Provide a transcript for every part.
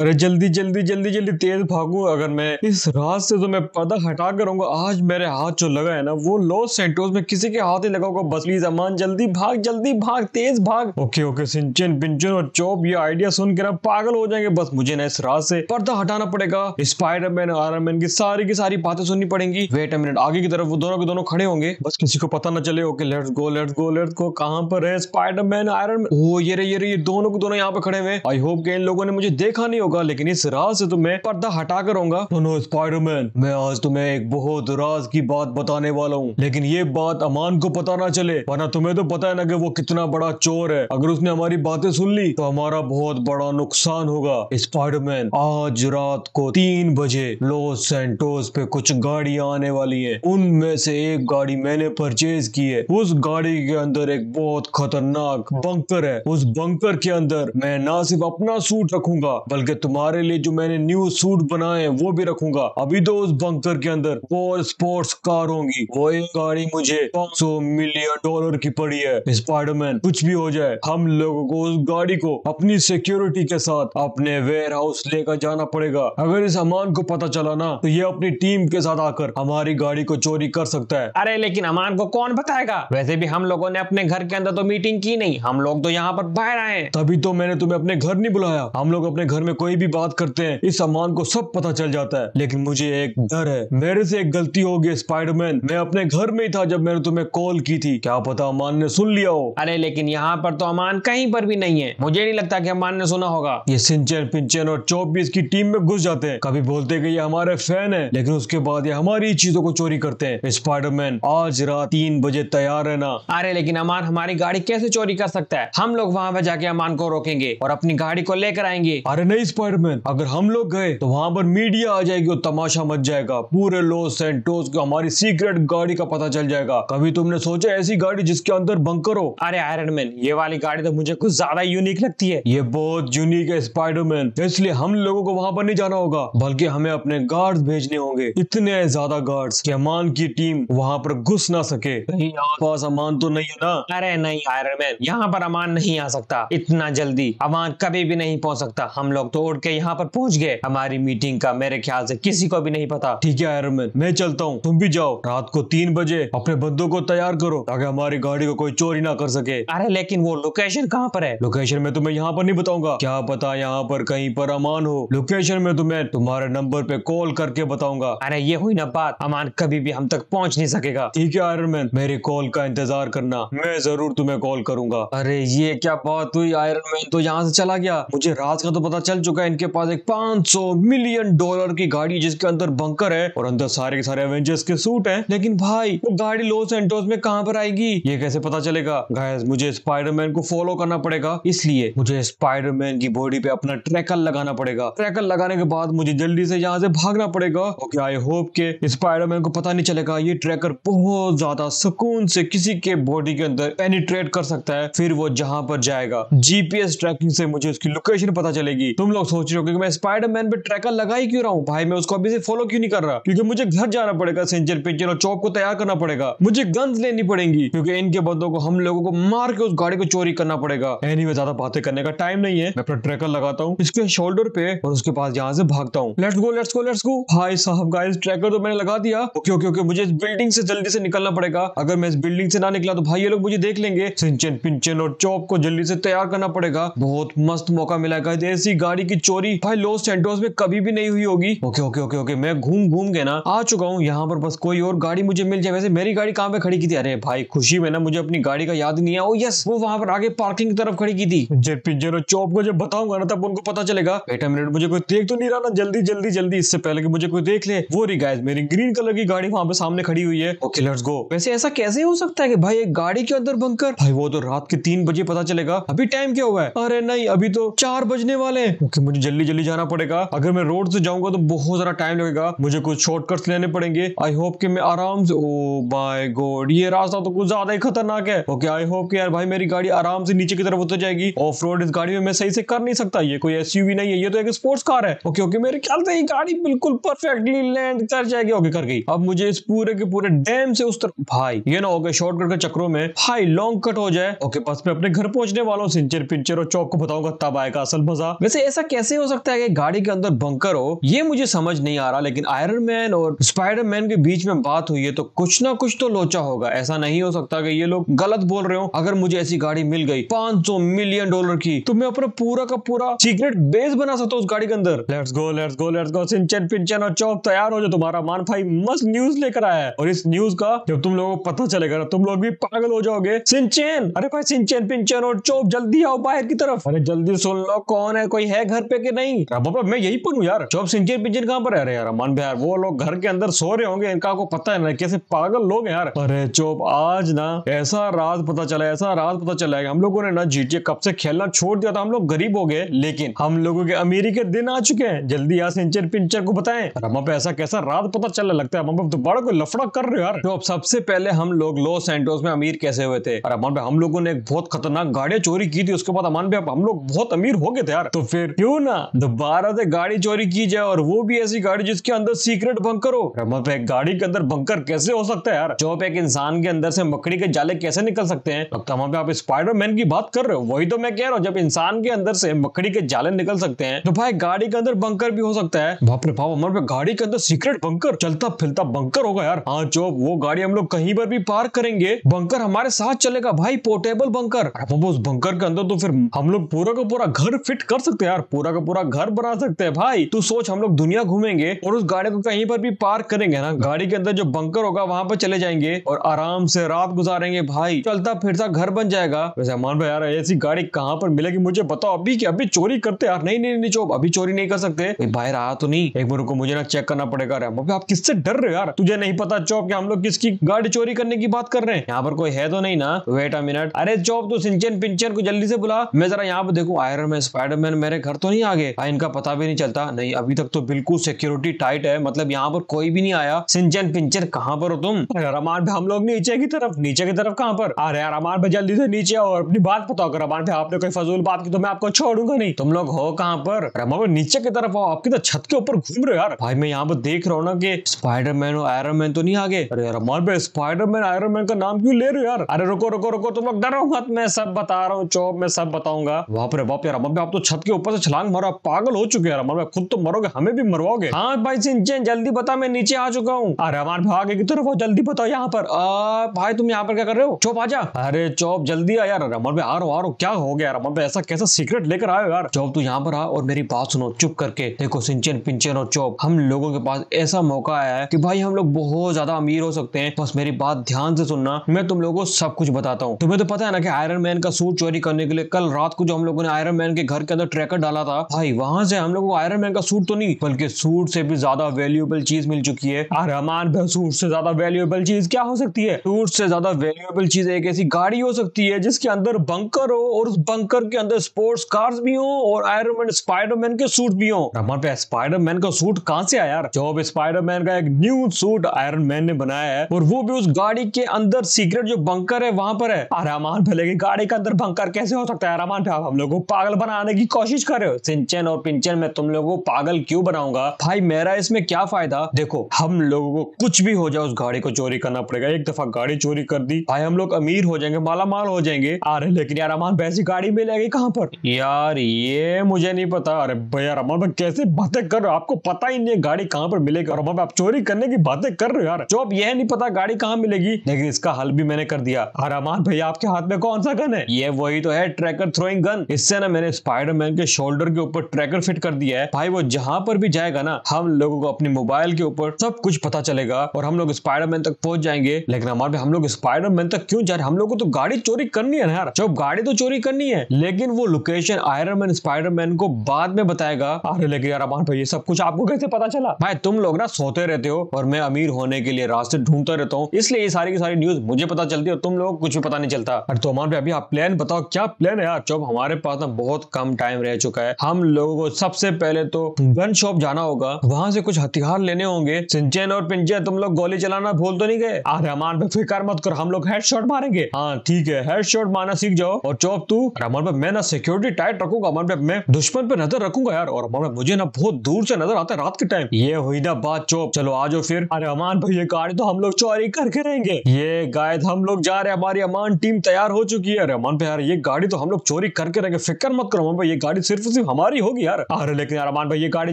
अरे जल्दी जल्दी जल्दी जल्दी तेज भागू अगर मैं इस रात से तो मैं पर्दा हटा कर रहूंगा आज मेरे हाथ जो लगा है ना वो लॉस सेंटोस में किसी के हाथ ही लगा होगा बस प्लीज अमान जल्दी भाग जल्दी भाग तेज भाग ओके ओके सिंचन पिंचन और चौप ये आइडिया सुनकर ना पागल हो जाएंगे बस मुझे ना इस रात से पर्दा हटाना पड़ेगा स्पाइडरमैन आयरन मैन की सारी की सारी बातें सुननी पड़ेंगी वेट मिनट आगे की तरफ वो दोनों के दोनों खड़े होंगे बस किसी को पता ना चले okay let's go let's go let's go कहाँ पर है स्पाइडरमैन आयरन मैन ओ ये रे ये रे ये दोनों के दोनों यहाँ पे खड़े हुए आई होप के इन लोगों ने मुझे देखा नहीं होगा लेकिन इस राज से तुम्हें तो पर्दा हटा कर आऊंगा सुनो स्पाइडरमैन मैं आज तुम्हें एक बहुत राज की बात बताने वाला हूँ लेकिन ये बात अमान को पता ना चले वरना तुम्हें तो पता है ना कि वो कितना बड़ा चोर है अगर उसने हमारी बातें सुन ली तो हमारा बहुत बड़ा नुकसान होगा स्पाइडरमैन आज रात को तीन बजे लॉस सेंटोस पे कुछ गाड़िया आने वाली है उनमें से एक गाड़ी मैंने परचेज की है उस गाड़ी के अंदर एक बहुत खतरनाक बंकर है उस बंकर के अंदर मैं ना सिर्फ अपना सूट रखूंगा बल्कि कि तुम्हारे लिए जो मैंने न्यू सूट बनाए हैं वो भी रखूंगा अभी तो उस बंकर के अंदर फोर स्पोर्ट्स कार होंगी वो एक गाड़ी मुझे पांच सौ मिलियन डॉलर की पड़ी है स्पाइडरमैन कुछ भी हो जाए हम लोगों को उस गाड़ी को अपनी सिक्योरिटी के साथ अपने वेयर हाउस लेकर जाना पड़ेगा अगर इस अमान को पता चला ना तो ये अपनी टीम के साथ आकर हमारी गाड़ी को चोरी कर सकता है अरे लेकिन अमान को कौन बताएगा वैसे भी हम लोगों ने अपने घर के अंदर तो मीटिंग की नहीं हम लोग तो यहाँ पर बाहर आए तभी तो मैंने तुम्हें अपने घर नहीं बुलाया हम लोग अपने घर में कोई भी बात करते हैं इस अमान को सब पता चल जाता है लेकिन मुझे एक डर है मेरे से एक गलती हो गई स्पाइडरमैन मैं अपने घर में ही था जब मैंने तुम्हें कॉल की थी क्या पता अमान ने सुन लिया हो अरे लेकिन यहाँ पर तो अमान कहीं पर भी नहीं है मुझे नहीं लगता की अमान ने सुना होगा ये सिंचन पिंचन और चौबीस की टीम में घुस जाते हैं कभी बोलते की ये हमारे फैन है लेकिन उसके बाद ये हमारी चीजों को चोरी करते हैं स्पाइडरमैन आज रात तीन बजे तैयार रहना अरे लेकिन अमान हमारी गाड़ी कैसे चोरी कर सकता है हम लोग वहाँ पे जाके अमान को रोकेंगे और अपनी गाड़ी को लेकर आएंगे अरे नहीं स्पाइडरमैन अगर हम लोग गए तो वहां पर मीडिया आ जाएगी और तमाशा मच जाएगा पूरे लॉस एंटोस को हमारी सीक्रेट गाड़ी का पता चल जाएगा कभी तुमने सोचा ऐसी गाड़ी जिसके अंदर बंकर हो अरे आयरन मैन ये वाली गाड़ी तो मुझे कुछ ज्यादा यूनिक लगती है ये बहुत यूनिक है स्पाइडरमैन इसलिए हम लोगों को वहां पर नहीं जाना होगा बल्कि हमें अपने गार्ड भेजने होंगे इतने ज्यादा गार्ड्स कि अमान की टीम वहाँ पर घुस ना सके कहीं पास अमान तो नहीं है ना अरे नहीं आयरन मैन यहाँ पर अमान नहीं आ सकता इतना जल्दी अमान कभी भी नहीं पहुँच सकता हम लोग तो दौड़ के यहाँ पर पहुंच गए हमारी मीटिंग का मेरे ख्याल से किसी को भी नहीं पता ठीक है एयरमैन मैं चलता हूँ तुम भी जाओ रात को तीन बजे अपने बंदों को तैयार करो ताकि हमारी गाड़ी को कोई चोरी ना कर सके अरे लेकिन वो लोकेशन कहाँ पर है लोकेशन में तुम्हें यहाँ पर नहीं बताऊंगा क्या पता यहाँ पर कहीं पर अमान हो लोकेशन में तुम्हें तुम्हारे नंबर पे कॉल करके बताऊंगा अरे ये हुई ना बात अमान कभी भी हम तक पहुँच नहीं सकेगा ठीक है आयरन मैन मेरे कॉल का इंतजार करना मैं जरूर तुम्हें कॉल करूंगा अरे ये क्या बात हुई आयरन मैन तो यहाँ से चला गया मुझे रात का तो पता चल चुका चुका है इनके पास एक 500 मिलियन डॉलर की गाड़ी जिसके अंदर बंकर है और अंदर सारे के सारे एवेंजर्स के सूट हैं लेकिन भाई वो गाड़ी लॉस एंटोस में कहां पर आएगी ये कैसे पता चलेगा गाइस मुझे स्पाइडरमैन को फॉलो करना पड़ेगा इसलिए मुझे स्पाइडरमैन की बॉडी पे अपना ट्रैकर लगाना पड़ेगा ट्रैकर लगाने के बाद मुझे जल्दी से यहाँ से भागना पड़ेगा ओके आई होप के स्पाइडरमैन को पता नहीं चलेगा ये ट्रैकर बहुत ज्यादा सुकून से किसी के बॉडी के अंदर पेनिट्रेट कर सकता है फिर वो जहां पर जाएगा जीपीएस ट्रैकिंग से मुझे उसकी लोकेशन पता चलेगी तुम लोग लोग सोच रहे हो क्योंकि मैं स्पाइडरमैन पे ट्रैकर लगा ही क्यों रहा हूँ भाई मैं उसको अभी से फॉलो क्यों नहीं कर रहा क्योंकि मुझे घर जाना पड़ेगा सेंचर पिंचर और चौक को तैयार करना पड़ेगा मुझे गंद लेनी पड़ेगी क्योंकि इनके बंदों को हम लोगों को मार के उस गाड़ी को चोरी करना पड़ेगा एनी anyway, ज्यादा बातें करने का टाइम नहीं है मैं अपना ट्रैकर लगाता हूँ इसके शोल्डर पे और उसके पास यहाँ से भागता हूँ let's go let's go let's go hi साहब गाइस ट्रैकर तो मैंने लगा दिया ओके ओके ओके मुझे इस बिल्डिंग से जल्दी से निकलना पड़ेगा अगर मैं इस बिल्डिंग से ना निकला तो भाई ये लोग मुझे देख लेंगे सिंचन पिंचन और चौक को जल्दी से तैयार करना पड़ेगा बहुत मस्त मौका मिला ऐसी गाड़ी की चोरी भाई लोस सेंटोस में कभी भी नहीं हुई होगी ओके ओके ओके ओके मैं घूम घूम के ना आ चुका हूँ यहाँ पर बस कोई और गाड़ी मुझे मिल जाए वैसे मेरी गाड़ी कहाँ पे खड़ी की थी अरे भाई खुशी में ना मुझे अपनी गाड़ी का याद नहीं आओ यस oh, वो वहाँ पर आगे पार्किंग की तरफ खड़ी की थी जे जेरो चौप को जब बताऊंगा ना तब उनको पता चलेगा बेटा मिनट मुझे कोई देख तो नहीं रहा ना जल्दी जल्दी जल्दी इससे पहले की मुझे कोई देख ले वो रही गाय मेरी ग्रीन कलर की गाड़ी वहाँ पे सामने खड़ी हुई है ओके लेट्स गो वैसे ऐसा कैसे हो सकता है भाई एक गाड़ी के अंदर बंकर भाई वो तो रात के तीन बजे पता चलेगा अभी टाइम क्या हुआ है अरे नहीं अभी तो चार बजने वाले कि मुझे जल्दी जल्दी जाना पड़ेगा अगर मैं रोड से जाऊंगा तो बहुत ज्यादा टाइम लगेगा मुझे कुछ शॉर्टकट्स लेने पड़ेंगे आई होप कि मैं आराम से ओ बाय गॉड ये रास्ता तो कुछ ज्यादा ही खतरनाक है ओके आई होप कि यार भाई मेरी गाड़ी आराम से नीचे की तरफ उतर जाएगी ऑफ रोड इस गाड़ी में मैं सही से कर नहीं सकता ये कोई एस नहीं है ये तो एक स्पोर्ट्स कार है ओके ओके मेरे ख्याल से ये गाड़ी बिल्कुल परफेक्टली लैंड कर जाएगी ओके कर गई अब मुझे इस पूरे के पूरे डैम से उस तरफ भाई ये ना हो गया शॉर्टकट के चक्रों में भाई लॉन्ग कट हो जाए ओके बस मैं अपने घर पहुंचने वाला हूँ सिंचर पिंचर और चौक को बताऊंगा तब आएगा असल मजा वैसे ऐसा ऐसा कैसे हो सकता है कि गाड़ी के अंदर बंकर हो ये मुझे समझ नहीं आ रहा लेकिन आयरन मैन और स्पाइडर मैन के बीच में बात हुई है तो कुछ ना कुछ तो लोचा होगा ऐसा नहीं हो सकता कि ये लोग गलत बोल रहे हो अगर मुझे ऐसी गाड़ी मिल गई पांच मिलियन डॉलर की तो मैं अपना पूरा का पूरा सीक्रेट बेस बना सकता हूँ उस गाड़ी के अंदर let's go let's go let's go सिंचन पिंचन और चौक तैयार हो जाओ तुम्हारा मान भाई मस्त न्यूज लेकर आया है और इस न्यूज का जब तुम लोगों को पता चलेगा ना तो तुम लोग भी पागल हो जाओगे सिंचन अरे भाई सिंचन पिंचन और चौक जल्दी आओ बाहर की तरफ अरे जल्दी सुन लो कौन है कोई है घर पे कि नहीं बाबा मतलब? मैं यही पूछू यार जॉब सिंचर पिंजन कहाँ पर रह रहे यार अमन भाई यार वो लोग घर के अंदर सो रहे होंगे इनका को पता है ना कैसे पागल लोग हैं यार अरे चोप आज ना ऐसा राज पता चला ऐसा राज पता चला है हम लोगों ने ना जीटीए कब से खेलना छोड़ दिया था हम लोग गरीब हो गए लेकिन हम लोगों के अमीरी के दिन आ चुके हैं जल्दी यहाँ सिंचर पिंचर को बताए रमा पे ऐसा कैसा राज पता चलने लगता है अमन दोबारा को लफड़ा कर रहे हो यार सबसे पहले हम लोग लॉस एंटोस में अमीर कैसे हुए थे और अमन पे हम लोगों ने एक बहुत खतरनाक गाड़ियां चोरी की थी उसके बाद अमान पे हम लोग बहुत अमीर हो गए थे यार तो फिर क्यों ना दोबारा से गाड़ी चोरी की जाए और वो भी ऐसी गाड़ी जिसके अंदर सीक्रेट बंकर हो रमा पैक गाड़ी के अंदर बंकर कैसे हो सकता है यार जो एक इंसान के अंदर से मकड़ी के जाले कैसे निकल सकते हैं लगता पे आप स्पाइडरमैन की बात कर रहे हो वही तो मैं कह रहा हूँ जब इंसान के अंदर से मकड़ी के जाले निकल सकते हैं तो भाई गाड़ी के अंदर बंकर भी हो सकता है बाप रे बाप हमारे गाड़ी के अंदर सीक्रेट बंकर चलता फिरता बंकर होगा यार हाँ जो वो गाड़ी हम लोग कहीं पर भी पार्क करेंगे बंकर हमारे साथ चलेगा भाई पोर्टेबल बंकर उस बंकर के अंदर तो फिर हम लोग पूरा का पूरा घर फिट कर सकते हैं यार पूरा का पूरा घर बना सकते हैं भाई तू सोच हम लोग दुनिया घूमेंगे और उस गाड़ी को कहीं पर भी पार्क करेंगे ना गाड़ी के अंदर जो बंकर होगा वहां पर चले जाएंगे और आराम से रात गुजारेंगे भाई चलता फिरता घर बन जाएगा वैसे अमान भाई यार ऐसी गाड़ी कहाँ पर मिलेगी मुझे बताओ अभी की अभी चोरी करते यार नहीं नहीं नहीं चो अभी चोरी नहीं कर सकते बाहर आया तो नहीं एक बार मुझे ना चेक करना पड़ेगा अरे आप किससे डर रहे हो यार तुझे नहीं पता चौप कि हम लोग किसकी गाड़ी चोरी करने की बात कर रहे हैं यहाँ पर कोई है तो नहीं ना वेट अ मिनट अरे चौप तू सिंचन पिंचन को जल्दी से बुला मैं जरा यहाँ पर देखू आयरन मैन स्पाइडरमैन मेरे घर तो नहीं आगे इनका पता भी नहीं चलता नहीं अभी तक तो बिल्कुल सिक्योरिटी टाइट है मतलब यहाँ पर कोई भी नहीं आया सिंचन पिंचन कहाँ पर हो तुम रमान भाई हम लोग नीचे की तरफ नीचे की तरफ कहाँ पर अरे रमान भाई जल्दी से नीचे और अपनी बात बताओ रमान भाई आपने कोई फजूल बात की तो मैं आपको छोड़ूंगा नहीं तुम लोग हो कहाँ पर रमान भाई नीचे की तरफ आओ आपकी तो छत के ऊपर घूम रहे हो यार भाई मैं यहाँ पर देख रहा हूँ ना की मैन और आयरन मैन तो नहीं आगे अरे रमान भाई स्पाइडर मैन आयरन मैन का नाम क्यों ले रहे हो यार अरे रुको रुको रुको तुम लोग डरो मत मैं सब बता रहा हूँ चौब मैं सब बताऊंगा वहां पर वहां पर रमान भाई आप तो छत के ऊपर से छलांग मारा पागल हो चुके यार मैं खुद तो मरोगे हमें भी मरवाओगे हाँ भाई सिंचन जल्दी बता मैं नीचे आ चुका हूँ अरे हमारे भाग की तरफ जल्दी बताओ यहाँ पर आ, भाई तुम यहाँ पर क्या कर रहे हो चौप आ जा अरे चौप जल्दी आ यार रमन भाई आरो आरो क्या हो गया रमन भाई ऐसा कैसा सीक्रेट लेकर आयो यार चौप तू यहाँ पर आ और मेरी बात सुनो चुप करके देखो सिंचन पिंचन और चौप हम लोगों के पास ऐसा मौका आया है कि भाई हम लोग बहुत ज्यादा अमीर हो सकते हैं बस मेरी बात ध्यान से सुनना मैं तुम लोगों को सब कुछ बताता हूँ तुम्हें तो पता है ना कि आयरन मैन का सूट चोरी करने के लिए कल रात को जो हम लोगों ने आयरन मैन के घर के अंदर ट्रैकर डाला पता था भाई वहां से हम लोग को आयरन मैन का सूट तो नहीं बल्कि सूट से भी ज्यादा वैल्यूएबल चीज मिल चुकी है अरे रहमान सूट से ज्यादा वैल्यूएबल चीज क्या हो सकती है सूट से ज्यादा वैल्यूएबल चीज एक ऐसी गाड़ी हो सकती है जिसके अंदर बंकर हो और उस बंकर के अंदर स्पोर्ट्स कार्स भी हो और आयरन मैन स्पाइडरमैन के सूट भी हो रहमान पे स्पाइडरमैन का सूट कहाँ से आया जो जॉब स्पाइडरमैन का एक न्यू सूट आयरन मैन ने बनाया है और वो भी उस गाड़ी के अंदर सीक्रेट जो बंकर है वहां पर है रहमान भले गाड़ी के अंदर बंकर कैसे हो सकता है रहमान हम लोग को पागल बनाने की कोशिश कर रहे हो सिंचन और पिंचन में तुम लोगों को पागल क्यों बनाऊंगा भाई मेरा इसमें क्या फायदा देखो हम लोगों को कुछ भी हो जाए उस गाड़ी को चोरी करना पड़ेगा एक दफा गाड़ी चोरी कर दी भाई हम लोग अमीर हो जाएंगे माला माल हो जाएंगे अरे लेकिन यार अमान वैसी गाड़ी मिलेगी कहाँ पर यार ये मुझे नहीं पता अरे भैया अमान भाई कैसे बातें कर रहे हो आपको पता ही नहीं है गाड़ी कहाँ पर मिलेगी और अमान आप चोरी करने की बातें कर रहे हो यार जो अब यह नहीं पता गाड़ी कहाँ मिलेगी लेकिन इसका हल भी मैंने कर दिया अरे अमान भैया आपके हाथ में कौन सा गन है ये वही तो है ट्रैकर थ्रोइंग गन इससे ना मैंने स्पाइडरमैन के शोर होल्डर के ऊपर ट्रैकर फिट कर दिया है भाई वो जहां पर भी जाएगा ना हम लोगों को अपने मोबाइल के ऊपर सब कुछ पता चलेगा और हम लोग स्पाइडरमैन तक पहुंच जाएंगे लेकिन हमारे हम लोग स्पाइडरमैन तक क्यों जा रहे हम लोग को तो गाड़ी चोरी करनी है यार जब गाड़ी तो चोरी करनी है लेकिन वो लोकेशन आयरन मैन स्पाइडरमैन को बाद में बताएगा अरे लेकिन यार अमान भाई ये सब कुछ आपको कैसे पता चला भाई तुम लोग ना सोते रहते हो और मैं अमीर होने के लिए रास्ते ढूंढता रहता हूँ इसलिए ये सारी की सारी न्यूज मुझे पता चलती है और तुम लोग कुछ भी पता नहीं चलता अरे तो अमान भाई अभी आप प्लान बताओ क्या प्लान है यार जब हमारे पास ना बहुत कम टाइम रह चुका है चुका है हम लोगों को सबसे पहले तो गन शॉप जाना होगा वहां से कुछ हथियार लेने होंगे सिंचन और पिंचन तुम लोग गोली चलाना भूल तो नहीं गए आधे अमान पे फिक्र मत कर हम लोग हेड मारेंगे हाँ ठीक है हेड मारना सीख जाओ और चौप तू अमन पे मैं ना सिक्योरिटी टाइट रखूंगा अमन पे मैं दुश्मन पे नजर रखूंगा यार और अमन मुझे ना बहुत दूर से नजर आता है रात के टाइम ये हुई ना बात चौप चलो आज फिर अरे अमान ये गाड़ी तो हम लोग चोरी करके रहेंगे ये गायद हम लोग जा रहे हमारी अमान टीम तैयार हो चुकी है अरे अमान पे यार ये गाड़ी तो हम लोग चोरी करके रहेंगे फिक्र मत करो अमन पे ये गाड़ी सिर्फ तो सिर्फ हमारी होगी यार अरे लेकिन यार अमान भाई ये गाड़ी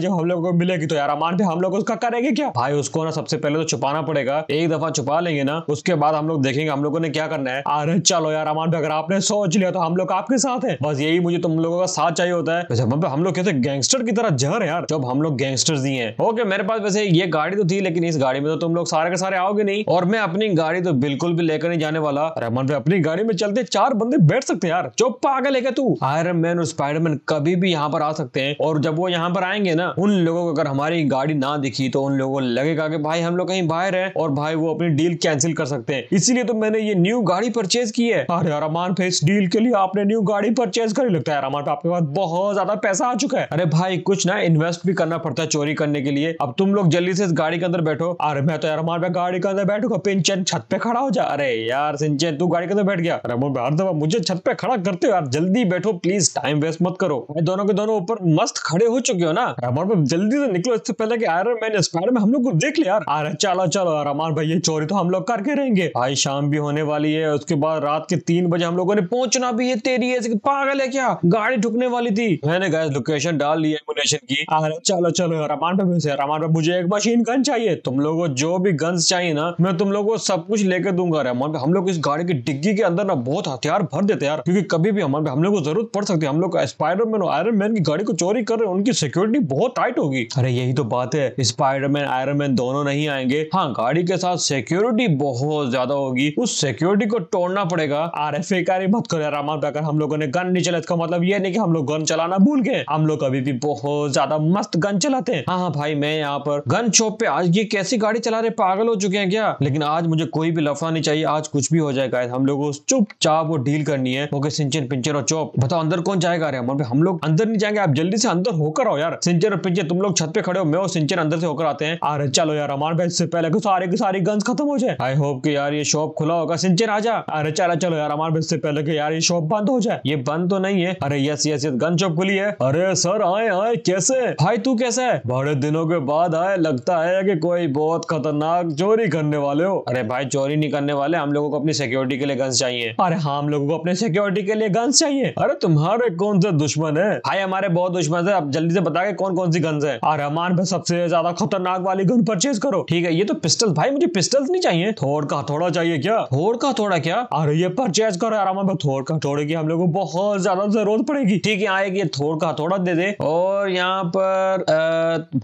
जब हम लोग को मिलेगी तो यार अमान भाई हम लोग उसका करेंगे क्या भाई उसको ना सबसे पहले तो छुपाना पड़ेगा एक दफा छुपा लेंगे ना उसके बाद हम लोग देखेंगे हम लोगों ने क्या करना है अरे चलो यार अमान भाई अगर आपने सोच लिया तो हम लोग आपके साथ है बस यही मुझे तुम लोगों का साथ चाहिए होता है वैसे हम लोग कहते गैंगस्टर की तरह जहर यार जब हम लोग गैंगस्टर दिए है ओके मेरे पास वैसे ये गाड़ी तो थी लेकिन इस गाड़ी में तो तुम लोग सारे के सारे आओगे नहीं और मैं अपनी गाड़ी तो बिल्कुल भी लेकर नहीं जाने वाला रहमान भाई अपनी गाड़ी में चलते चार बंदे बैठ सकते यार चुप पागल है क्या तू आयरन मैन और स्पाइडरमैन कभी भी भी यहाँ पर आ सकते हैं और जब वो यहाँ पर आएंगे ना उन लोगों को अगर हमारी गाड़ी ना दिखी तो उन लोगों को लगेगा कि भाई हम लोग कहीं बाहर है और भाई वो अपनी डील कैंसिल कर सकते हैं इसीलिए तो मैंने ये न्यू गाड़ी परचेज की है अरे अरमान फिर डील के लिए आपने न्यू गाड़ी परचेज करी लगता है अरमान आपके पास बहुत ज्यादा पैसा आ चुका है अरे भाई कुछ ना इन्वेस्ट भी करना पड़ता है चोरी करने के लिए अब तुम लोग जल्दी से इस गाड़ी के अंदर बैठो अरे मैं तो अरमान भाई गाड़ी के अंदर बैठूंगा पिंचन छत पे खड़ा हो जा अरे यार सिंचन तू गाड़ी के अंदर बैठ गया अरे हर दफा मुझे छत पे खड़ा करते हो यार जल्दी बैठो प्लीज टाइम वेस्ट मत करो मैं दोनों दोनों के दोनों ऊपर मस्त खड़े हो चुके हो ना रमान भाई जल्दी से निकलो इससे पहले कि आयरन मैन स्पाइडर में हम लोग को देख ले यार अरे चलो चलो रमान भाई ये चोरी तो हम लोग करके रहेंगे भाई शाम भी होने वाली है उसके बाद रात के तीन बजे हम लोगों ने पहुंचना भी है तेरी ऐसे पागल है क्या गाड़ी ठुकने वाली थी मैंने गए लोकेशन डाल ली एमुलेशन की अरे चलो चलो रमान भाई से रमान भाई मुझे एक मशीन गन चाहिए तुम लोगो जो भी गन्स चाहिए ना मैं तुम लोगों को सब कुछ लेकर दूंगा भाई हम लोग इस गाड़ी की डिग्गी के अंदर ना बहुत हथियार भर देते यार क्योंकि कभी भी हमारे हम लोग को जरूरत पड़ सकती है हम लोग स्पाइडर मैन और आयरन मैन की गाड़ी को चोरी कर रहे हैं उनकी सिक्योरिटी बहुत टाइट होगी अरे यही तो बात है स्पाइडरमैन आयरन मैन दोनों नहीं आएंगे हाँ गाड़ी के साथ सिक्योरिटी बहुत ज्यादा होगी उस सिक्योरिटी को तोड़ना पड़ेगा आर एफ कार्य मत करो रामान पाकर हम लोगों ने गन नहीं चला इसका मतलब ये नहीं की हम लोग गन चलाना भूल गए हम लोग अभी भी बहुत ज्यादा मस्त गन चलाते हैं हाँ, हाँ भाई मैं यहाँ पर गन शॉप पे आज ये कैसी गाड़ी चला रहे पागल हो चुके हैं क्या लेकिन आज मुझे कोई भी लफड़ा नहीं चाहिए आज कुछ भी हो जाएगा हम लोग चुप चाप वो डील करनी है ओके सिंचन पिंचन और चौप बताओ अंदर कौन जाएगा अरे हम लोग अंदर अंदर नहीं जाएंगे आप जल्दी से अंदर होकर आओ यार सिंचर और पिंचर तुम लोग छत पे खड़े हो मैं और सिंचर अंदर से होकर आते हैं अरे चलो यार अमर भाई इससे पहले सारे की सारी गन्स खत्म हो जाए आई होप की यार ये शॉप खुला होगा सिंचर आजा अरे चलो चलो यार अमर भाई इससे पहले कि यार ये शॉप बंद हो जाए ये बंद तो नहीं है अरे yes yes yes gun shop खुली है अरे सर आए आए कैसे भाई तू कैसे है बड़े दिनों के बाद आए लगता है की कोई बहुत खतरनाक चोरी करने वाले हो अरे भाई चोरी नहीं करने वाले हम लोगों को अपनी सिक्योरिटी के लिए गन्स चाहिए अरे हाँ हम लोगों को अपने सिक्योरिटी के लिए गन्स चाहिए अरे तुम्हारे कौन से दुश्मन है भाई हमारे बहुत दुश्मन है अब जल्दी से बता के कौन कौन सी गन्स है रहमान भाई सबसे ज्यादा खतरनाक वाली गन परचेज करो ठीक है ये तो पिस्टल भाई मुझे पिस्टल्स नहीं चाहिए थोड़ का थोड़ा चाहिए क्या थोड़ का थोड़ा क्या अरे ये परचेज करो रहमान भाई थोड़ का थोड़े की हम लोग को बहुत ज्यादा जरूरत पड़ेगी ठीक है आएगी थोड़ का थोड़ा दे दे और यहाँ पर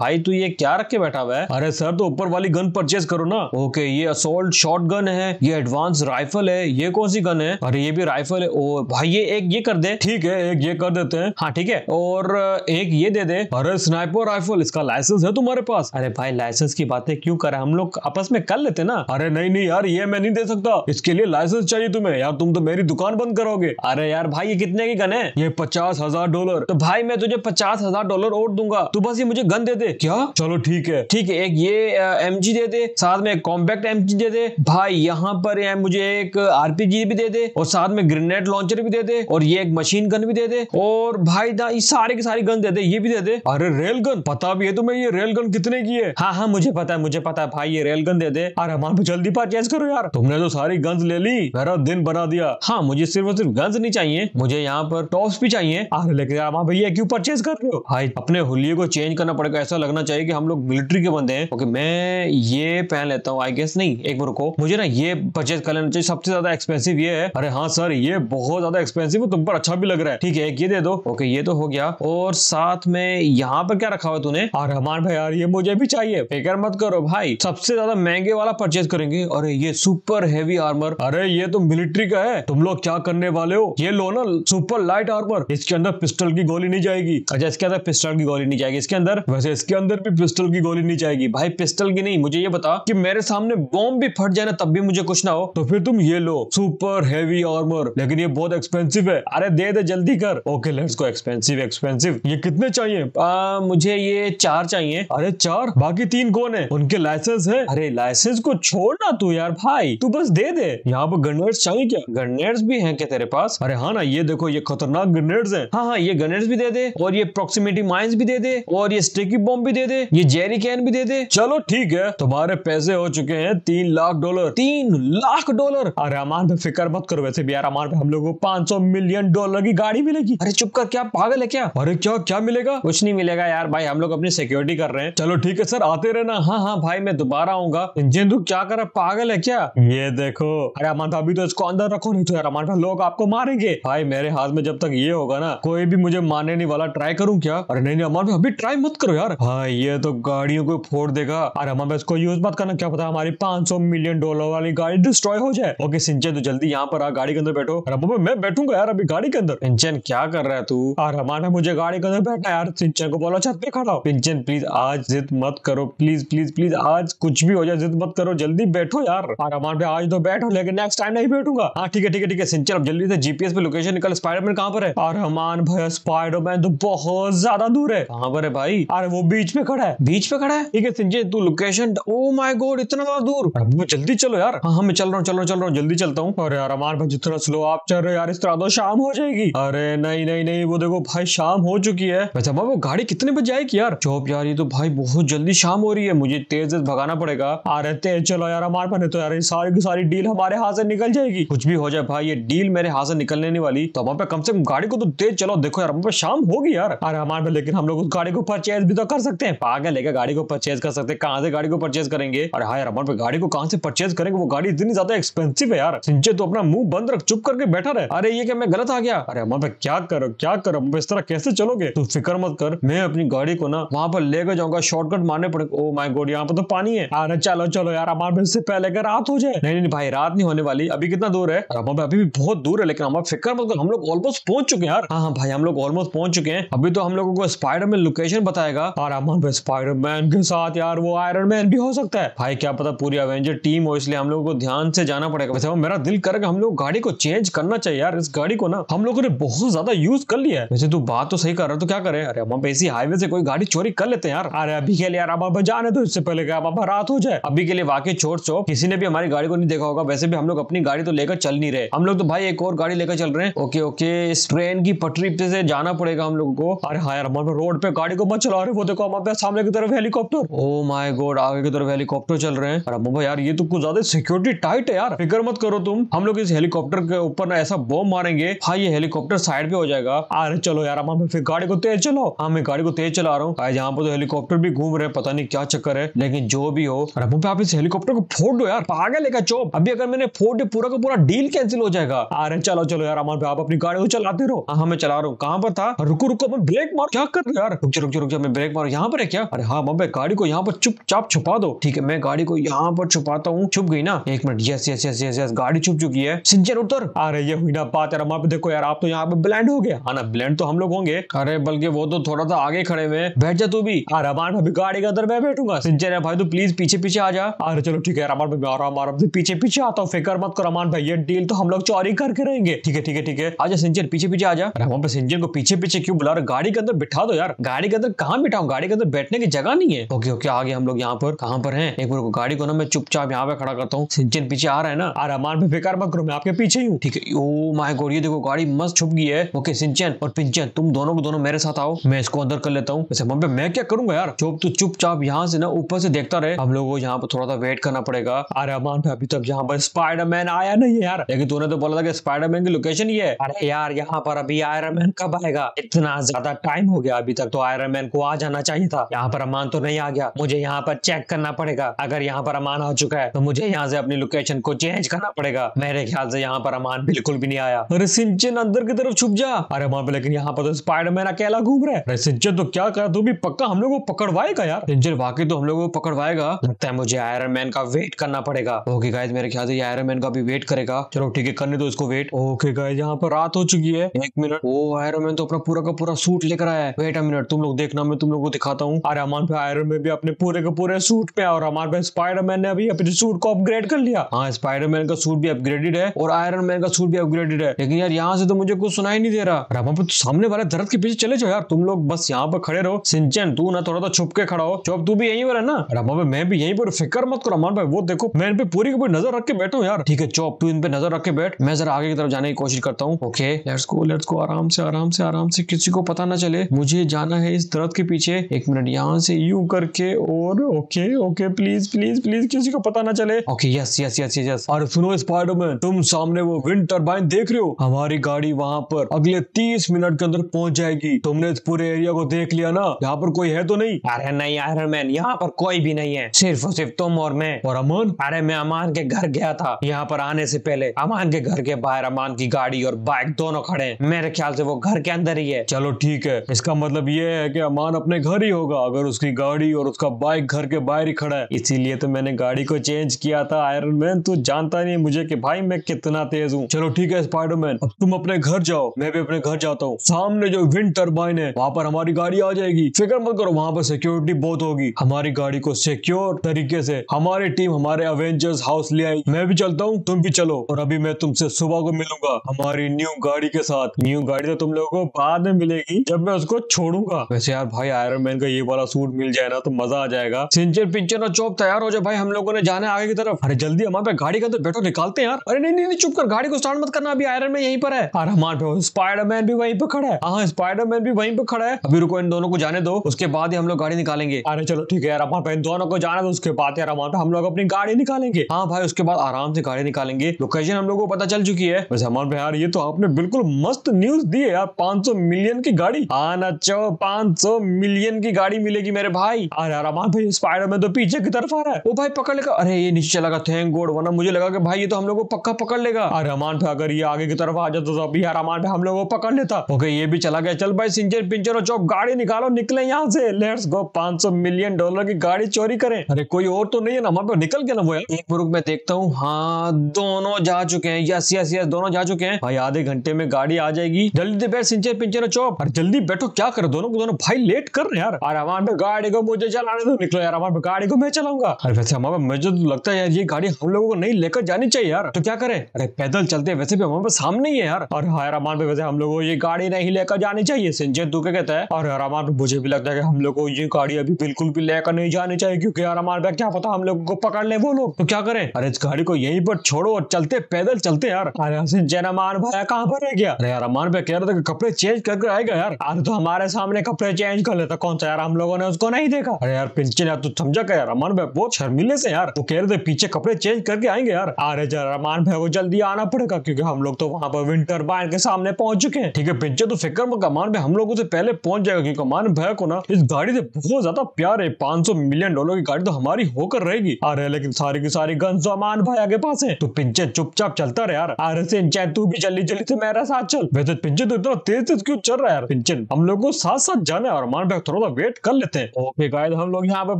भाई तू ये क्या रख के बैठा हुआ है अरे सर तो ऊपर वाली गन परचेज करो ना ओके ये असोल्ट शॉर्ट गन है ये एडवांस राइफल है ये कौन सी गन है अरे ये भी राइफल है ओ भाई ये एक ये कर दे ठीक है एक ये कर देते हैं हाँ ठीक ठीक है और एक ये दे दे अरे स्नाइपर राइफल इसका लाइसेंस है तुम्हारे पास अरे भाई लाइसेंस की बातें क्यों करे हम लोग आपस में कर लेते ना अरे नहीं नहीं यार ये मैं नहीं दे सकता इसके लिए लाइसेंस चाहिए तुम्हें यार तुम तो मेरी दुकान बंद करोगे अरे यार भाई ये कितने की गन है ये पचास हजार डॉलर तो भाई मैं तुझे पचास हजार डॉलर और दूंगा तू बस ये मुझे गन दे दे क्या चलो ठीक है ठीक है एक ये एम दे दे साथ में कॉम्पैक्ट एम दे दे भाई यहाँ पर मुझे एक आरपीजी भी दे दे और साथ में ग्रेनेड लॉन्चर भी दे दे और ये एक मशीन गन भी दे दे और भाई ये सारे के सारे गन दे दे ये भी दे दे अरे रेल गन पता भी है तुम्हें ये रेल गन कितने की है हाँ हाँ मुझे पता है मुझे पता है भाई ये रेल गन दे दे अरे हमारे जल्दी परचेज करो यार तुमने तो सारी गन्स ले ली मेरा दिन बना दिया हाँ मुझे सिर्फ और सिर्फ गन्स नहीं चाहिए मुझे यहाँ पर टॉप्स भी चाहिए अरे लेकिन हमारे भैया क्यों परचेज कर रहे हो भाई अपने होलिये को चेंज करना पड़ेगा ऐसा लगना चाहिए की हम लोग मिलिट्री के बंदे ओके मैं ये पहन लेता हूँ आई गेस नहीं एक बार को मुझे ना ये परचेज कर लेना चाहिए सबसे ज्यादा एक्सपेंसिव ये है अरे हाँ सर ये बहुत ज्यादा एक्सपेंसिव है तुम पर अच्छा भी लग रहा है ठीक है एक ये दे दो ओके ये तो हो गया और साथ में यहाँ पर क्या रखा हुआ तूने और रहमान भाई यार ये मुझे भी चाहिए फिक्र मत करो भाई सबसे ज्यादा महंगे वाला परचेज करेंगे अरे ये सुपर हैवी आर्मर अरे ये तो मिलिट्री का है तुम लोग क्या करने वाले हो ये लो ना सुपर लाइट आर्मर इसके अंदर पिस्टल की गोली नहीं जाएगी अच्छा इसके अंदर पिस्टल की गोली नहीं जाएगी इसके अंदर वैसे इसके अंदर भी पिस्टल की गोली नहीं जाएगी भाई पिस्टल की नहीं मुझे ये बता कि मेरे सामने बॉम भी फट जाए ना तब भी मुझे कुछ ना हो तो फिर तुम ये लो सुपर हैवी आर्मर लेकिन ये बहुत एक्सपेंसिव है अरे दे दे जल्दी कर ओके लेट्स को एक्सपेंसिव एक्सपेंसिव एक्सपेंसिव ये कितने चाहिए आ, मुझे ये चार चाहिए अरे चार बाकी तीन कौन है उनके लाइसेंस है अरे लाइसेंस को छोड़ ना तू यार भाई तू बस दे दे यहाँ पर ग्रेनेड्स चाहिए क्या ग्रेनेड्स भी है क्या तेरे पास अरे हाँ ना ये देखो ये खतरनाक ग्रेनेड्स है हाँ हाँ ये ग्रेनेड्स भी दे दे और ये प्रोक्सीमेटी माइंस भी दे दे और ये स्टिकी बॉम्ब भी दे दे ये जेरी कैन भी दे दे चलो ठीक है तुम्हारे पैसे हो चुके हैं तीन लाख डॉलर तीन लाख डॉलर अरे अमान पे फिकर मत करो वैसे भी यार अमान पे हम लोग को पांच सौ मिलियन डॉलर की गाड़ी मिलेगी अरे चुप कर क्या पागल है क्या अरे क्या क्या मिलेगा कुछ नहीं मिलेगा यार भाई हम लोग अपनी सिक्योरिटी कर रहे हैं चलो ठीक है सर आते रहना हाँ हाँ भाई मैं दोबारा आऊंगा इंजन तू क्या कर पागल है क्या ये देखो अरे अमान भाई तो अभी तो इसको अंदर रखो नहीं तो यार अमान भाई लोग आपको मारेंगे भाई मेरे हाथ में जब तक ये होगा ना कोई भी मुझे मारने नहीं वाला ट्राई करूँ क्या अरे नहीं नहीं अमान भाई अभी ट्राई मत करो यार हाँ ये तो गाड़ियों को फोड़ देगा अरे अमान भाई इसको यूज मत करना क्या पता हमारी पांच मिलियन डॉलर वाली गाड़ी डिस्ट्रॉय हो जाए ओके सिंचन तू जल्दी यहाँ पर आ गाड़ी के अंदर बैठो अरे मैं बैठूंगा यार अभी गाड़ी के अंदर इंजन क्या कर रहा है तू अरे रमाना मुझे गाड़ी अंदर बैठा यार सिंचन को बोला छत पे खड़ा हो सिंचन प्लीज आज जिद मत करो प्लीज प्लीज प्लीज आज कुछ भी हो जाए जिद मत करो जल्दी बैठो यार हाँ, रमान पे आज तो बैठो लेकिन नेक्स्ट टाइम नहीं बैठूंगा हाँ ठीक है ठीक है ठीक है सिंचन अब जल्दी से जीपीएस पे लोकेशन निकल स्पाइडरमैन कहाँ पर है रमान भैया स्पाइडरमैन तो बहुत ज्यादा दूर है कहाँ पर है भाई अरे हाँ, वो बीच पे खड़ा है बीच पे खड़ा है ठीक है सिंचन तू लोकेशन ओ माय गॉड इतना ज्यादा दूर जल्दी चलो यार हाँ, हाँ मैं चल रहा हूँ चल रहा हूँ चल रहा हूँ जल्दी चलता हूँ अरे यार रमान भाई जितना स्लो आप चल रहे हो यार इस तरह तो शाम हो जाएगी अरे नहीं नहीं नहीं वो देखो भाई शाम हो चुकी है वैसे अच्छा, वो गाड़ी कितने बजे आएगी यार चौप यार ये तो भाई बहुत जल्दी शाम हो रही है मुझे तेज तेज भगाना पड़ेगा आ रहते हैं चलो यार हमारे पास तो यार ये सारी की सारी डील हमारे हाथ से निकल जाएगी कुछ भी हो जाए भाई ये डील मेरे हाथ से निकलने नहीं वाली तो हमारे पे कम से कम गाड़ी को तो तेज चलो देखो यार हमारे शाम होगी यार अरे हमारे पे लेकिन हम लोग उस गाड़ी को परचेज भी तो कर सकते हैं पागल लेकर गाड़ी को परचेज कर सकते हैं कहाँ से गाड़ी को परचेज करेंगे अरे हाँ यार हमारे गाड़ी को कहाँ से परचेज करेंगे वो गाड़ी इतनी ज्यादा एक्सपेंसिव है यार सिंचे तो अपना मुंह बंद रख चुप करके बैठा रहे अरे ये क्या मैं गलत आ गया अरे हमारे पे क्या करो क्या करो पर इस तरह कैसे चलोगे तो फिक्र मत कर मैं अपनी गाड़ी को ना वहां पर लेकर जाऊंगा शॉर्टकट मारने पड़े ओ माई गोड यहाँ पर तो पानी है अरे चलो चलो यार हमारे इससे पहले अगर रात हो जाए नहीं नहीं भाई रात नहीं होने वाली अभी कितना दूर है हमारे अभी भी बहुत दूर है लेकिन हमारा फिक्र मत कर हम लोग ऑलमोस्ट पहुंच चुके हैं यार हाँ हाँ भाई हम लोग ऑलमोस्ट पहुंच चुके हैं अभी तो हम लोगों को स्पाइडर मैन लोकेशन बताएगा और हमारे स्पाइडर मैन के साथ यार वो आयरन मैन भी हो सकता है भाई क्या पता पूरी अवेंजर टीम हो इसलिए हम लोगों को ध्यान से जाना पड़ेगा वैसे मेरा दिल करेगा हम लोग गाड़ी को चेंज करना चाहिए यार इस गाड़ी को ना हम लोगों ने बहुत ज्यादा यूज कर लिया है वैसे तू बात तो सही कर रहा तो क्या करे अरे हम ऐसी हाईवे से कोई गाड़ी चोरी कर लेते हैं यार अरे अभी के लिए यार बाबा जाने दो इससे पहले क्या बाबा रात हो जाए अभी के लिए वाकई छोड़ चो किसी ने भी हमारी गाड़ी को नहीं देखा होगा वैसे भी हम लोग अपनी गाड़ी तो लेकर चल नहीं रहे हम लोग तो भाई एक और गाड़ी लेकर चल रहे हैं ओके ओके इस ट्रेन की पटरी से जाना पड़ेगा हम लोगों को अरे हाँ यार हमारे रोड पे गाड़ी को मत चला रहे वो देखो हमारे सामने की तरफ हेलीकॉप्टर ओ माई गोड आगे की तरफ हेलीकॉप्टर चल रहे हैं अरे बाबा यार ये तो कुछ ज्यादा सिक्योरिटी टाइट है यार फिक्र मत करो तुम हम लोग इस हेलीकॉप्टर के ऊपर ना ऐसा बॉम्ब मारेंगे हाँ ये हेलीकॉप्टर साइड पे हो जाएगा अरे चलो यार हमें फिर गाड़ी को तेज चलो हाँ मैं गाड़ी को तेज चला रहा हूँ यहाँ पर तो हेलीकॉप्टर भी घूम रहे पता नहीं क्या चक्कर है लेकिन जो भी हो रमो पे आप इस हेलीकॉप्टर को फोड़ दो यार पागल लेगा चौप अभी अगर मैंने फोड़ दिया पूरा का पूरा डील कैंसिल हो जाएगा अरे चलो चलो यार अमन आप अपनी गाड़ी को चलाते रहो हाँ, हाँ मैं चला रहा हूँ कहाँ पर था रुको रुको मैं ब्रेक मारो क्या कर रहे यार रुक जा रुक मैं ब्रेक मारू यहाँ पर है क्या अरे हाँ मम्मी गाड़ी को यहाँ पर चुपचाप छुपा दो ठीक है मैं गाड़ी को यहाँ पर छुपाता हूँ छुप गई ना एक minute yes yes yes yes yes गाड़ी छुप चुकी है सिंचर उतर अरे ये हुई ना बात यार पे देखो यार आप तो यहाँ पे ब्लैंड हो गया हाँ ना ब्लैंड तो हम लोग होंगे अरे बल्कि वो तो थोड़ा सा आगे खड़े हुए बैठ जा तू भी रमान भाभी गाड़ी के अंदर मैं बैठूंगा सिंचर है भाई तू प्लीज पीछे पीछे आ जा अरे चलो ठीक है रमान भाई आराम आराम से पीछे पीछे आता हूँ फिक्र मत करो रमान भाई ये डील तो हम लोग चोरी करके रहेंगे ठीक है ठीक है ठीक है आजा सिंचर पीछे पीछे आजा रमान भाई सिंचन को पीछे पीछे क्यों बुला रहे गाड़ी के अंदर बिठा दो यार गाड़ी के अंदर कहाँ बिठाऊ गाड़ी के अंदर बैठने की जगह नहीं है ओके ओके आगे हम लोग यहाँ पर कहाँ पर है एक बार गाड़ी को ना मैं चुपचाप यहाँ पे खड़ा करता हूँ सिंचन पीछे आ रहा है ना आ भाई बेकार मत करो मैं आपके पीछे ही हूँ ठीक है ओ माय गॉड ये देखो गाड़ी मस्त छुप गई है ओके सिंचन और इज्जत तुम दोनों को दोनों मेरे साथ आओ मैं इसको अंदर कर लेता हूँ मम्मी मैं क्या करूंगा यार चुप तो चुपचाप यहाँ से ना ऊपर से देखता रहे हम लोग को यहाँ पर थोड़ा सा वेट करना पड़ेगा अरे अमान भाई अभी तक यहाँ पर स्पाइडरमैन आया नहीं यार लेकिन तूने तो बोला था स्पाइडरमैन की लोकेशन ये अरे यार यहाँ पर अभी आयरन मैन कब आएगा इतना ज्यादा टाइम हो गया अभी तक तो आयरन मैन को आ जाना चाहिए था यहाँ पर अमान तो नहीं आ गया मुझे यहाँ पर चेक करना पड़ेगा अगर यहाँ पर अमान आ चुका है तो मुझे यहाँ से अपनी लोकेशन को चेंज करना पड़ेगा मेरे ख्याल से यहाँ पर अमान बिल्कुल भी नहीं आया अरे सिंचन अंदर की तरफ छुप जा अरे अमान लेकिन यहाँ पर तो स्पाइडरमैन अकेला घूम रहा है सिंचन तो क्या कर तू भी पक्का हम लोग को पकड़वाएगा यार सिंचन वाकई तो हम लोग को पकड़वाएगा लगता है मुझे आयरन मैन का वेट करना पड़ेगा ओके गाय मेरे ख्याल से आयरन मैन का भी वेट करेगा चलो ठीक है करने दो इसको वेट ओके गाय यहाँ पर रात हो चुकी है एक मिनट ओ आयरन मैन तो अपना पूरा का पूरा सूट लेकर आया है वेट अ मिनट तुम लोग देखना मैं तुम लोग को दिखाता हूँ अरे अमान भाई आयरन मैन भी अपने पूरे के पूरे सूट पे और अमान भाई स्पाइडर मैन ने अभी अपने सूट को अपग्रेड कर लिया हाँ स्पाइडर मैन का सूट भी अपग्रेडेड है और आयरन मैन का सूट भी अपग्रेडेड है लेकिन यार यहाँ से तो मुझे कुछ सुनाई नहीं दे रहा अरे सामने वाले दर्द के पीछे चले जाओ यार तुम लोग बस यहाँ पर खड़े रहो सिंचन तू ना थोड़ा सा छुप के खड़ा हो चौप तू भी यहीं पर है ना रमान भाई मैं भी यहीं पर फिक्र मत करो रमान भाई वो देखो मैं इन पे पूरी की पूरी नजर रख के बैठो यार ठीक है चौप तू इन पे नजर रख के बैठ मैं जरा आगे की तरफ जाने की कोशिश करता हूँ okay let's go let's go आराम से आराम से आराम से किसी को पता ना चले मुझे जाना है इस दर्द के पीछे एक मिनट यहाँ से यू करके और okay okay please please please किसी को पता ना चले okay yes yes yes yes और सुनो स्पाइडरमैन तुम सामने वो विंड टर्बाइन देख रहे हो हमारी गाड़ी वहां पर अगले तीस मिनट मिनट के अंदर पहुंच जाएगी तुमने इस पूरे एरिया को देख लिया ना यहाँ पर कोई है तो नहीं अरे नहीं आयरन मैन यहाँ पर कोई भी नहीं है सिर्फ और सिर्फ तुम और मैं और अमन अरे मैं अमान के घर गया था यहाँ पर आने से पहले अमान के घर के बाहर अमान की गाड़ी और बाइक दोनों खड़े हैं मेरे ख्याल से वो घर के अंदर ही है चलो ठीक है इसका मतलब ये है की अमान अपने घर ही होगा अगर उसकी गाड़ी और उसका बाइक घर के बाहर ही खड़ा है इसीलिए तो मैंने गाड़ी को चेंज किया था आयरन मैन तू जानता नहीं मुझे की भाई मैं कितना तेज हूँ चलो ठीक है स्पाइडरमैन अब तुम अपने घर जाओ मैं भी अपने घर जाता हूँ सामने जो विंड टर्बाइन है वहाँ पर हमारी गाड़ी आ जाएगी फिक्र मत करो वहाँ पर सिक्योरिटी बहुत होगी हमारी गाड़ी को सिक्योर तरीके से हमारी टीम हमारे अवेंजर्स हाउस ले आई मैं भी चलता हूँ तुम भी चलो और अभी मैं तुमसे सुबह को मिलूंगा हमारी न्यू गाड़ी के साथ न्यू गाड़ी तो तुम लोगों को बाद में मिलेगी जब मैं उसको छोड़ूंगा वैसे यार भाई आयरन मैन का ये वाला सूट मिल जाए ना तो मजा आ जाएगा सिंचर पिंचर और चौप तैयार हो जाए भाई हम लोगों ने जाने आगे की तरफ अरे जल्दी हमारे गाड़ी का तो बैठो निकालते हैं यार अरे नहीं नहीं, चुप कर गाड़ी को स्टार्ट मत करना अभी आयरन मैन यहीं पर है और हमारे पे मैन भी वहीं पर पे खड़ा है हाँ स्पाइडरमैन भी वहीं पे खड़ा है अभी रुको इन दोनों को जाने दो उसके बाद ही हम लोग गाड़ी निकालेंगे अरे चलो ठीक है यार वहाँ पे इन दोनों को जाना दो उसके बाद यार वहाँ पे हम लोग अपनी गाड़ी निकालेंगे हाँ भाई उसके बाद आराम से गाड़ी निकालेंगे लोकेशन हम लोग को पता चल चुकी है वैसे हमारे भाई यार ये तो आपने बिल्कुल मस्त न्यूज दी है यार 500 मिलियन की गाड़ी हाँ ना चो 500 मिलियन की गाड़ी मिलेगी मेरे भाई अरे यार हमारे भाई स्पाइडरमैन तो पीछे की तरफ आ रहा है वो भाई पकड़ लेगा अरे ये नीचे चला गया थैंक गॉड वरना मुझे लगा कि भाई ये तो हम लोग को पक्का पकड़ लेगा अरे अमान भाई अगर ये आगे की तरफ आ जाता तो अभी यार अमान भाई हम लोग को पकड़ लेता ओके ये भी चला गया चल भाई सिंचर पिंचर चौक चौप गाड़ी निकालो निकले यहाँ से लेट्स गो 500 मिलियन डॉलर की गाड़ी चोरी करें अरे कोई और तो नहीं है ना हमारे पे निकल के ना वो यार एक रुक में देखता हूँ हाँ दोनों जा चुके हैं यस यस यस दोनों जा चुके हैं भाई आधे घंटे में गाड़ी आ जाएगी जल्दी बैठ सिंचर पिंचर और अरे जल्दी बैठो क्या करो दोनों को दोनों भाई लेट कर रहे यार हमारे गाड़ी को मुझे चलाने दो निकलो यार हमारे गाड़ी को मैं चलाऊंगा अरे वैसे हमारे मुझे तो लगता है यार ये गाड़ी हम लोगों को नहीं लेकर जानी चाहिए यार तो क्या करे अरे पैदल चलते वैसे भी हमारे सामने ही है यार और हाँ यार हमारे वैसे हम लोगों को ये गाड़ी गाड़ी नहीं लेकर जानी चाहिए संजय दुबे कहते हैं और अरामान मुझे भी लगता है की हम लोग को ये गाड़ी अभी बिल्कुल भी लेकर नहीं जानी चाहिए क्योंकि अरामान भाई क्या पता हम लोगों को पकड़ ले वो लोग तो क्या करे अरे इस गाड़ी को यही पर छोड़ो और चलते पैदल चलते यार अरे संजय अरमान भाई कहाँ पर रह गया अरे अरमान भाई कह रहे थे कपड़े चेंज करके आएगा यार अरे तो हमारे सामने कपड़े चेंज कर लेता कौन सा यार हम लोगों ने उसको नहीं देखा अरे यार पिंचन यार तू समझा क्या यार अरमान भाई बहुत शर्मिले से यार वो कह रहे थे पीछे कपड़े चेंज करके आएंगे यार अरे जरा अरमान भाई वो जल्दी आना पड़ेगा क्योंकि हम लोग तो वहाँ पर विंटर बाइन के सामने पहुंच चुके हैं ठीक है इज्जत तो फिक्र में कमान में हम लोगों से पहले पहुंच जाएगा क्योंकि कमान भैया को ना इस गाड़ी से बहुत ज्यादा प्यार है पांच मिलियन डॉलर की गाड़ी तो हमारी होकर रहेगी अरे लेकिन सारी की सारी गन तो अमान भैया पास है तो पिंचे चुपचाप चलता रहे यार अरे सिंचे तू भी जल्दी जल्दी से मेरा साथ चल वैसे तो पिंचे तो इतना तेज तेज क्यों चल रहा है यार पिंचे हम लोग को साथ साथ जाना है और अमान भाई थोड़ा सा वेट कर लेते हैं ओके हम लोग यहाँ पे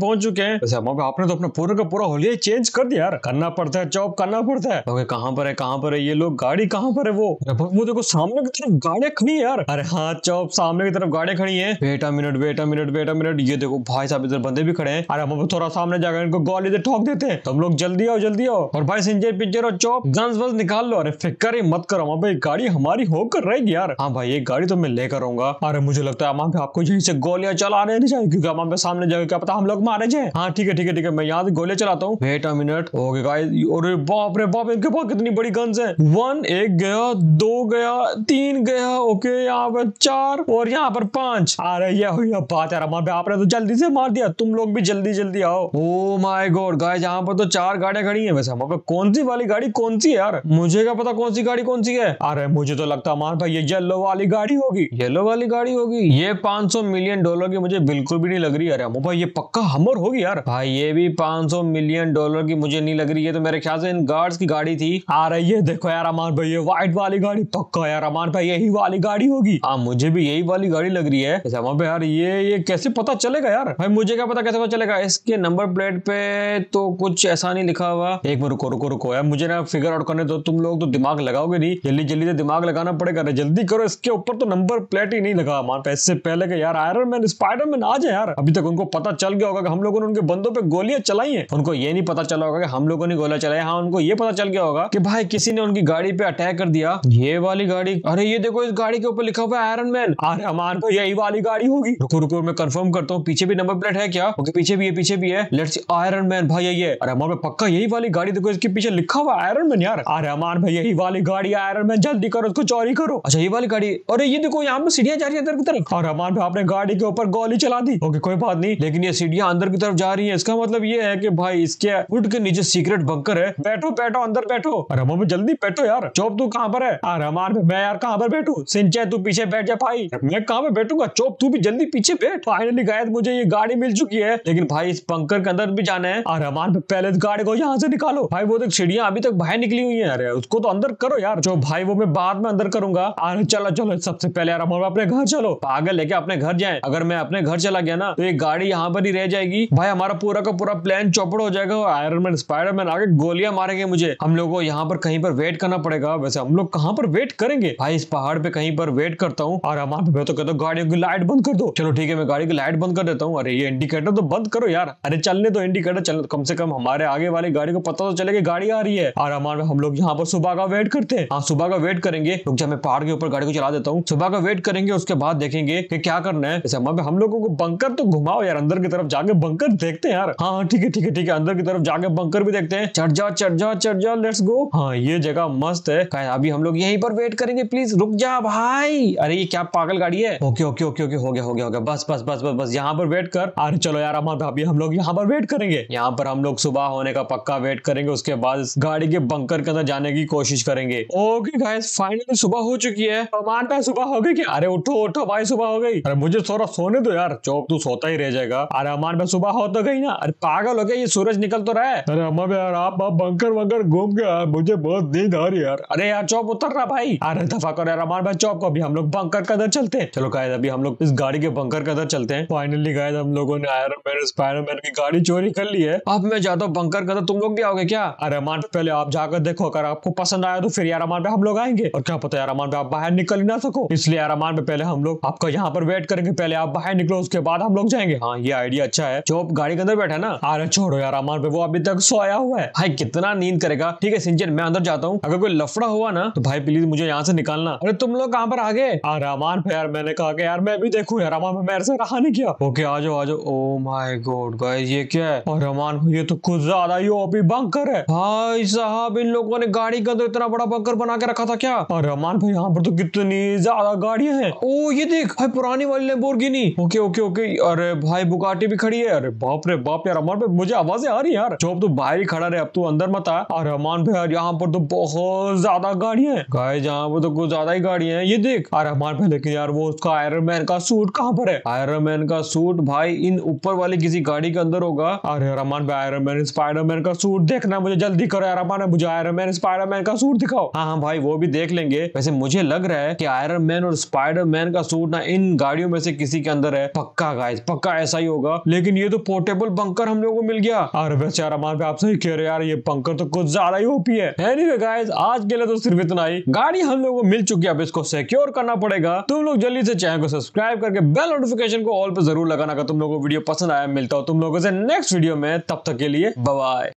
पहुंच चुके हैं वैसे अमान आपने तो अपना पूरा का पूरा होलिया चेंज कर दिया यार करना पड़ता है जॉब करना पड़ता है कहाँ पर है कहाँ पर है ये लोग गाड़ी कहाँ पर है वो वो देखो सामने की तरफ गाड़ियां खड़ी है यार अरे हाँ चौप सामने की तरफ गाड़ी खड़ी है बेटा मिनट बेटा मिनट बेटा मिनट ये देखो भाई साहब इधर बंदे भी खड़े हैं अरे हम थोड़ा सामने जाकर इनको गोली से ठोक देते हैं तुम लोग जल्दी आओ जल्दी आओ और भाई सिंजर पिंजर और चौप गंस वंस निकाल लो अरे फिक्र ही मत करो वहाँ भाई गाड़ी हमारी होकर रहेगी यार हाँ भाई ये गाड़ी तो मैं लेकर आऊंगा अरे मुझे लगता है वहाँ पे आपको यही से गोलियां चला रहे नहीं चाहिए क्योंकि वहाँ पे सामने जाकर क्या पता हम लोग मारे जाए हाँ ठीक है ठीक है ठीक है मैं यहाँ से गोलियां चलाता हूँ बेटा मिनट हो गए अरे बाप रे बाप इनके पास कितनी बड़ी गंस है वन एक गया दो गया तीन गया ओके यहाँ पर चार और यहाँ पर पांच अरे ये हुई अब बात है रमान भाई आपने तो जल्दी से मार दिया तुम लोग भी जल्दी जल्दी आओ ओ माई गोड गाय यहाँ पर तो चार गाड़ियां खड़ी है वैसे हमारे पे कौन सी वाली गाड़ी कौन सी है यार मुझे क्या पता कौन सी गाड़ी कौन सी है अरे मुझे तो लगता है मान भाई ये येलो वाली गाड़ी होगी येलो वाली गाड़ी होगी ये पांच मिलियन डॉलर की मुझे बिल्कुल भी नहीं लग रही अरे भाई ये पक्का हमर होगी यार भाई ये भी पांच मिलियन डॉलर की मुझे नहीं लग रही है तो मेरे ख्याल से इन गार्ड्स की गाड़ी थी आ रही है देखो यार अमान भाई ये व्हाइट वाली गाड़ी पक्का यार अमान भाई यही वाली गाड़ी गाड़ी होगी हाँ मुझे भी यही वाली गाड़ी लग रही है जमा पे यार ये ये कैसे पता चलेगा यार भाई मुझे क्या पता कैसे पता चलेगा इसके नंबर प्लेट पे तो कुछ ऐसा नहीं लिखा हुआ एक बार रुको रुको रुको यार मुझे ना फिगर आउट करने दो तुम लोग तो दिमाग लगाओगे नहीं जल्दी जल्दी तो से दिमाग लगाना पड़ेगा जल्दी करो इसके ऊपर तो नंबर प्लेट ही नहीं लगा मानता इससे पहले के यार आयरन मैन स्पाइडर मैन आ जाए यार अभी तक उनको पता चल गया होगा कि हम लोगों ने उनके बंदों पे गोलियां चलाई हैं उनको ये नहीं पता चला होगा कि हम लोगों ने गोलियां चलाई हाँ उनको ये पता चल गया होगा कि भाई किसी ने उनकी गाड़ी पे अटैक कर दिया ये वाली गाड़ी अरे ये देखो इस गाड़ी के पे लिखा हुआ है आयरन मैन अरे हमारे तो यही वाली गाड़ी होगी रुको रुको मैं कंफर्म करता हूँ पीछे भी नंबर प्लेट है क्या ओके पीछे भी है पीछे भी है लेट्स आयरन मैन भाई यही है अरे हमारे पक्का यही वाली गाड़ी देखो इसके पीछे लिखा हुआ आयरन मैन यार अरे हमारे भाई यही वाली गाड़ी आयरन मैन जल्दी करो उसको चोरी करो अच्छा ये वाली गाड़ी अरे ये देखो यहाँ पे सीढ़िया जा रही है अंदर की तरफ अरे हमारे भाई आपने गाड़ी के ऊपर गोली चला दी ओके कोई बात नहीं लेकिन ये सीढ़िया अंदर की तरफ जा रही है इसका मतलब ये है की भाई इसके फुट के नीचे सीक्रेट बंकर है बैठो बैठो अंदर बैठो अरे हमारे जल्दी बैठो यार चौब तू तो कहाँ पर है अरे हमारे मैं यार कहाँ पर बैठू सिंच पीछे है तू पीछे बैठ जा भाई मैं कहा पे बैठूंगा चौप तू भी जल्दी पीछे बैठ फाइनली गायद मुझे ये गाड़ी मिल चुकी है लेकिन भाई इस पंकर के अंदर भी जाना है और हमारे पहले गाड़ी को यहाँ से निकालो भाई वो तो सीढ़ियाँ अभी तक बाहर निकली हुई है अरे उसको तो अंदर करो यार जो भाई वो मैं बाद में अंदर करूंगा अरे चलो चलो सबसे पहले यार हमारे अपने घर चलो आगे लेके अपने घर जाए अगर मैं अपने घर चला गया ना तो ये गाड़ी यहाँ पर ही रह जाएगी भाई हमारा पूरा का पूरा प्लान चौपड़ हो जाएगा आयरन मैन स्पाइडर मैन आगे गोलियां मारेंगे मुझे हम लोग को यहाँ पर कहीं पर वेट करना पड़ेगा वैसे हम लोग कहाँ पर वेट करेंगे भाई इस पहाड़ पे कहीं पर पर वेट करता हूँ और हमारे मैं तो कहते गाड़ियों की लाइट बंद कर दो चलो ठीक है मैं गाड़ी की लाइट बंद कर देता हूँ अरे ये इंडिकेटर तो बंद करो यार अरे चलने तो इंडिकेटर चल कम से कम हमारे आगे वाली गाड़ी को पता तो चले की गाड़ी आ रही है और हमारे हम लोग यहाँ पर सुबह का वेट करते हैं हाँ सुबह का वेट करेंगे जब मैं पहाड़ के ऊपर गाड़ी को चला देता हूँ सुबह का वेट करेंगे उसके बाद देखेंगे की क्या करना है जैसे हमारे हम लोगों को बंकर तो घुमाओ यार अंदर की तरफ जाके बंकर देखते हैं यार हाँ, हाँ ठीक है ठीक है ठीक है अंदर की तरफ जाके बंकर भी देखते हैं चढ़ जा चढ़ जा चढ़ जा लेट्स गो हाँ ये जगह मस्त है अभी हम लोग यहीं पर वेट करेंगे प्लीज रुक जा भाई भाई अरे ये क्या पागल गाड़ी है ओके ओके ओके ओके हो गया हो गया हो गया बस बस बस बस बस यहाँ पर वेट कर अरे चलो यार अमर भाभी हम लोग यहाँ पर वेट करेंगे यहाँ पर हम लोग सुबह होने का पक्का वेट करेंगे उसके बाद गाड़ी के बंकर के अंदर जाने की कोशिश करेंगे ओके गाइस फाइनली सुबह हो चुकी है अमान भाई सुबह हो गई क्या अरे उठो उठो भाई सुबह हो गई अरे मुझे थोड़ा सोने दो यार चौक तू तो सोता ही रह जाएगा अरे अमान भाई सुबह हो तो गई ना अरे पागल हो गया ये सूरज निकल तो रहा है अरे अमर यार आप आप बंकर वंकर घूम गया मुझे बहुत नींद आ रही यार अरे यार चौप उतर रहा भाई अरे दफा करो यार अमान भाई चौप अभी हम लोग बंकर के अंदर चलते हैं चलो गायद अभी हम लोग इस गाड़ी के बंकर के अंदर चलते हैं फाइनली गायद हम लोगों ने आयरन मैन स्पायर मैन की गाड़ी चोरी कर ली है अब मैं जाता हूँ बंकर के अंदर तुम लोग भी आओगे क्या अरे अमान पे पहले आप जाकर देखो अगर आपको पसंद आया तो फिर यार अमान पे हम लोग आएंगे और क्या पता यार अमान पे आप बाहर निकल ही ना सको इसलिए यार अमान पे पहले हम लोग आपका यहाँ पर वेट करेंगे पहले आप बाहर निकलो उसके बाद हम लोग जाएंगे हाँ ये आइडिया अच्छा है जो गाड़ी के अंदर बैठा ना अरे छोड़ो यार अमान पे वो अभी तक सोया हुआ है भाई कितना नींद करेगा ठीक है सिंचन मैं अंदर जाता हूँ अगर कोई लफड़ा हुआ ना तो भाई प्लीज मुझे यहाँ से निकालना अरे तुम लोग कहाँ पर पर आ गए अरमान पे यार मैंने कहा कि यार मैं भी देखू यार अरमान मेरे से रहा नहीं किया ओके आ जाओ आ जाओ ओ माई गोड गाइस ये क्या है और अरमान ये तो कुछ ज्यादा ही ओपी बंकर है भाई साहब इन लोगों ने गाड़ी का तो इतना बड़ा बंकर बना के रखा था क्या और रमान भाई यहाँ पर तो कितनी ज्यादा गाड़िया हैं ओ ये देख भाई पुरानी वाली ने लेम्बोर्गिनी ओके ओके ओके अरे भाई बुकाटी भी खड़ी है अरे बाप रे बाप यार अरमान भाई मुझे आवाजें आ रही यार जो तो तू बाहर ही खड़ा रहे अब तू अंदर मत आ और रमान भाई यार यहाँ पर तो बहुत ज्यादा गाड़ियां है गाय जहाँ पर तो कुछ ज्यादा ही गाड़ियां है ये देख अरे हमारे पे लेकिन यार वो उसका आयरन मैन का सूट कहाँ पर है आयरन मैन का सूट भाई इन ऊपर वाली किसी गाड़ी के अंदर होगा अरे रमान भाई आयरन मैन स्पाइडर मैन का सूट देखना मुझे जल्दी करो यार रमान मुझे आयरन मैन स्पाइडर मैन का सूट दिखाओ हाँ हाँ भाई वो भी देख लेंगे वैसे मुझे लग रहा है की आयरन मैन और स्पाइडर मैन का सूट ना इन गाड़ियों में से किसी के अंदर है पक्का गाइज पक्का ऐसा ही होगा लेकिन ये तो पोर्टेबल बंकर हम लोग को मिल गया अरे वैसे यार रमान पे आप सही कह रहे यार ये बंकर तो कुछ ज्यादा ही ओपी है anyway, guys, आज के लिए तो सिर्फ इतना ही गाड़ी हम लोग को मिल चुकी है अब इसको सिक्योर सिक्योर करना पड़ेगा तुम लोग जल्दी से चैनल को सब्सक्राइब करके बेल नोटिफिकेशन को ऑल पर जरूर लगाना तुम लोग को वीडियो पसंद आया मिलता हो तुम लोगों से नेक्स्ट वीडियो में तब तक के लिए बाय